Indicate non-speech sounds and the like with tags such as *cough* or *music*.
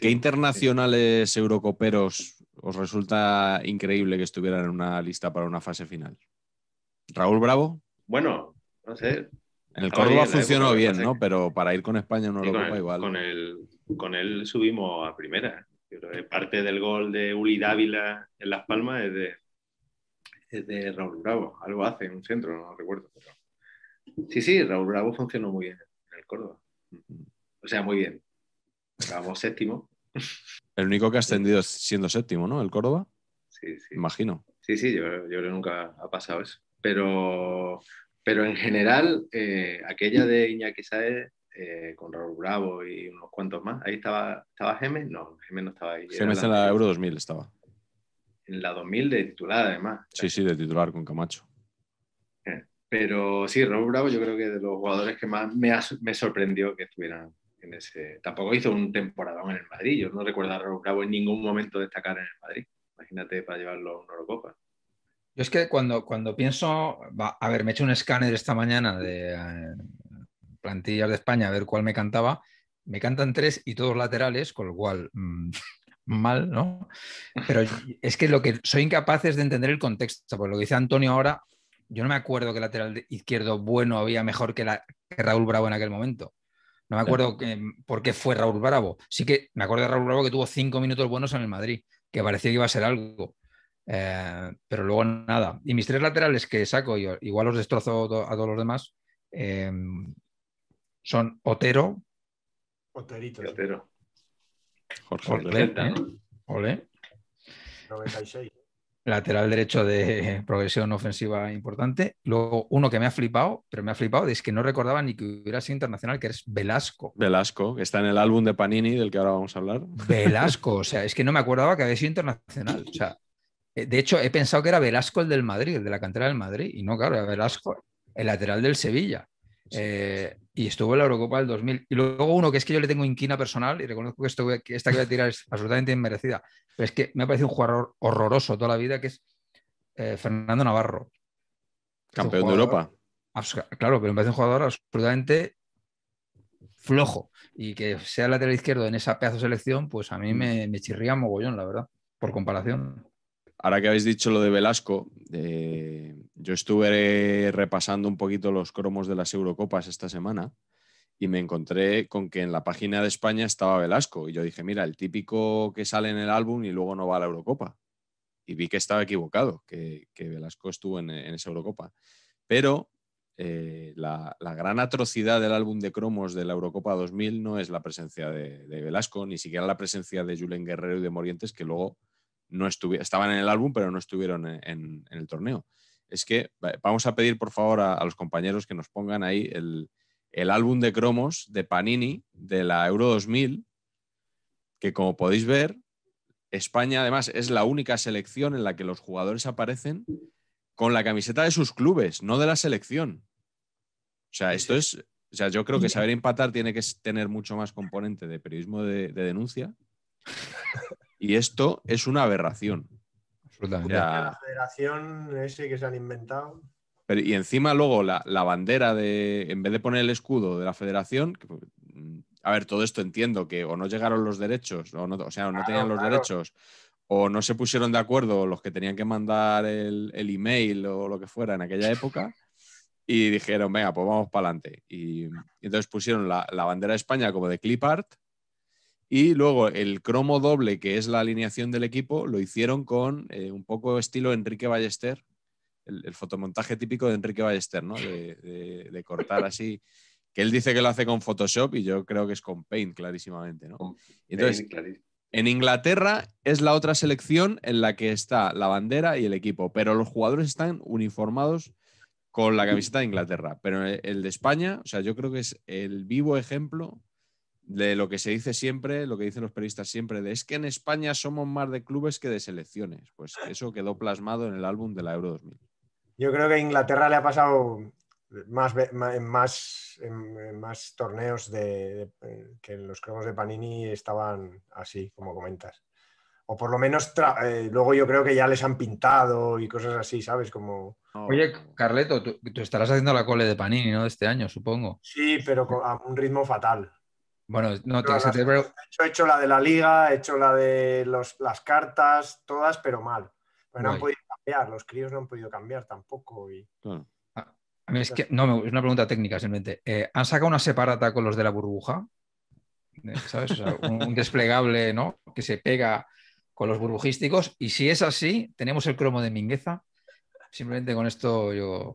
¿Qué internacionales eurocoperos os resulta increíble que estuvieran en una lista para una fase final? ¿Raúl Bravo? Bueno, no sé. En el Córdoba ¿eh? funcionó bien, ¿no? Pero para ir con España no lo igual. Con él, subimos a primera. Parte del gol de Uli Dávila en Las Palmas es de, de Raúl Bravo. Algo hace en un centro, no recuerdo. Sí, sí, Raúl Bravo funcionó muy bien en el Córdoba. Mm. O sea, muy bien estábamos séptimo. El único que ha ascendido siendo séptimo, ¿no? El Córdoba. Sí, sí. Imagino. Sí, sí, yo, creo que nunca ha pasado eso. Pero, pero en general, eh, aquella de Iñaki Saez eh, con Raúl Bravo y unos cuantos más. ¿Ahí estaba, estaba Gemes? No, Gemes no estaba ahí. Gemes en la Euro 2000 estaba. En la 2000 de titular, además. Sí, sí, de titular con Camacho. Eh, pero sí, Raúl Bravo yo creo que de los jugadores que más me, me sorprendió que estuvieran tampoco hizo un temporadón en el Madrid. Yo no recuerdo a Raúl Bravo en ningún momento destacar en el Madrid. Imagínate para llevarlo a una Eurocopa. Yo es que cuando, cuando pienso, a ver, me he hecho un escáner esta mañana de eh, plantillas de España a ver cuál me cantaba. Me cantan tres y todos laterales, con lo cual mm, *laughs* mal, ¿no? Pero es que lo que soy incapaz es de entender el contexto, por lo que dice Antonio ahora, yo no me acuerdo que lateral izquierdo bueno había mejor que Raúl Bravo en aquel momento. No me acuerdo que, mm, por qué fue Raúl Bravo. Sí que me acuerdo de Raúl Bravo que tuvo cinco minutos buenos en el Madrid, que parecía que iba a ser algo. Eh, pero luego nada. Y mis tres laterales que saco, igual los destrozo a todos los demás, eh, son Otero. Oterito. Otero. Jorge 96 lateral derecho de *laughs* progresión ofensiva importante. Luego, uno que me ha flipado, pero me ha flipado, es que no recordaba ni que hubiera sido internacional, que es Velasco. Velasco, que está en el álbum de Panini del que ahora vamos a hablar. *laughs* Velasco, o sea, es que no me acordaba que había sido internacional. sea, eh, de hecho, he pensado que era Velasco el del Madrid, el de la cantera del Madrid, y no, claro, era Velasco, el lateral del Sevilla. Eh, y estuvo en la Eurocopa del 2000. Y luego uno que es que yo le tengo inquina personal, y reconozco que, que esta que voy a tirar es absolutamente inmerecida, pero es que me ha parecido un jugador horroroso toda la vida, que es eh, Fernando Navarro. Campeón de Europa. Claro, pero me parece un jugador absolutamente flojo. Y que sea lateral izquierdo en esa pedazo de selección, pues a mí me, me chirría mogollón, la verdad, por comparación. Ahora que habéis dicho lo de Velasco, eh, yo estuve repasando un poquito los cromos de las Eurocopas esta semana y me encontré con que en la página de España estaba Velasco. Y yo dije, mira, el típico que sale en el álbum y luego no va a la Eurocopa. Y vi que estaba equivocado, que, Velasco estuvo en, esa Eurocopa. Pero eh, la, gran atrocidad del álbum de cromos de la Eurocopa 2000 no es la presencia de, Velasco, ni siquiera la presencia de Julen Guerrero y de Morientes, que luego no estaban en el álbum, pero no estuvieron e-, en, el torneo. Es que vamos a pedir, por favor, a los compañeros que nos pongan ahí el, el álbum de cromos de Panini de la Euro 2000, que como podéis ver, España además es la única selección en la que los jugadores aparecen con la camiseta de sus clubes, no de la selección. O sea, esto es, sea, yo creo que saber empatar tiene que tener mucho más componente de periodismo de, denuncia. *laughs* Y esto es una aberración. Absolutamente. la federación ese que se han inventado y encima luego la, bandera de, en vez de poner el escudo de la federación, mm, a ver, todo esto entiendo que o no llegaron los derechos, o, no, o sea, no tenían los derechos, o no se pusieron de acuerdo los que tenían que mandar el, email o lo que fuera en aquella época. y dijeron, venga, pues vamos para adelante. Y, entonces pusieron la, bandera de España como de clip art y luego el cromo doble, que es la alineación del equipo, lo hicieron con eh, un poco estilo Enrique Ballester, el, fotomontaje típico de Enrique Ballester, ¿no? De, cortar así. Que él dice que lo hace con Photoshop y yo creo que es con Paint, clarísimamente, Entonces, en Inglaterra es la otra selección en la que está la bandera y el equipo, pero los jugadores están uniformados con la camiseta de Inglaterra. Pero el de España, o sea, yo creo que es el vivo ejemplo de lo que se dice siempre, lo que dicen los periodistas siempre, de es que en España somos más de clubes que de selecciones. Pues eso quedó plasmado en el álbum de la Euro 2000. Yo creo que a Inglaterra le ha pasado más, más, en más torneos de, eh, que los cromos de Panini estaban así, como comentas. O por lo menos eh, luego yo creo que ya les han pintado y cosas así, ¿sabes? Como... Oye, Carleto, tú, estarás haciendo la cole de Panini, ¿no? De este año, supongo. Sí, pero a un ritmo fatal. Bueno, no, te, He, hecho, he hecho la de la liga, he hecho la de los, las cartas, todas, pero mal. Pero no han podido cambiar, los críos no han podido cambiar tampoco. Y... Hmm. Es que, no, es una pregunta técnica simplemente. Eh, ¿Han sacado una separata con los de la burbuja? Eh, ¿Sabes? un, un, desplegable, ¿no? Que se pega con los burbujísticos. Y si es así, tenemos el cromo de Mingueza. Simplemente con esto yo